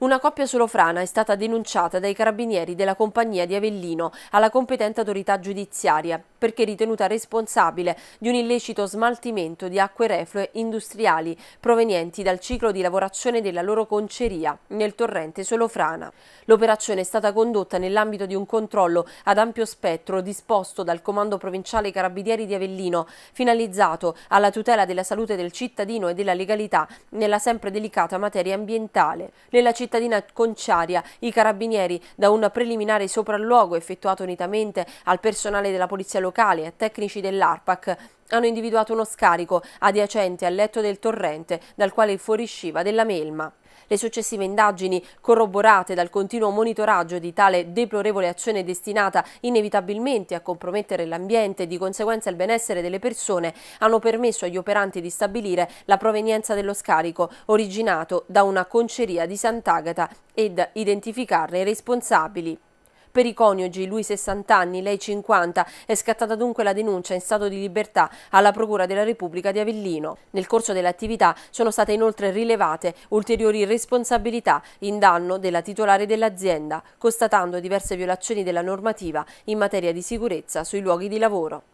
Una coppia solofrana è stata denunciata dai carabinieri della compagnia di Avellino alla competente autorità giudiziaria perché ritenuta responsabile di un illecito smaltimento di acque reflue industriali provenienti dal ciclo di lavorazione della loro conceria nel torrente Solofrana. L'operazione è stata condotta nell'ambito di un controllo ad ampio spettro disposto dal Comando Provinciale Carabinieri di Avellino, finalizzato alla tutela della salute del cittadino e della legalità nella sempre delicata materia ambientale. Nella cittadina conciaria i carabinieri, da un preliminare sopralluogo effettuato unitamente al personale della polizia locale, locali e tecnici dell'ARPAC hanno individuato uno scarico adiacente al letto del torrente dal quale fuoriusciva della melma. Le successive indagini, corroborate dal continuo monitoraggio di tale deplorevole azione destinata inevitabilmente a compromettere l'ambiente e di conseguenza il benessere delle persone, hanno permesso agli operanti di stabilire la provenienza dello scarico originato da una conceria di Sant'Agata ed identificarne i responsabili per i coniugi, lui 60 anni, lei 50. È scattata dunque la denuncia in stato di libertà alla Procura della Repubblica di Avellino. Nel corso dell'attività sono state inoltre rilevate ulteriori responsabilità in danno della titolare dell'azienda, constatando diverse violazioni della normativa in materia di sicurezza sui luoghi di lavoro.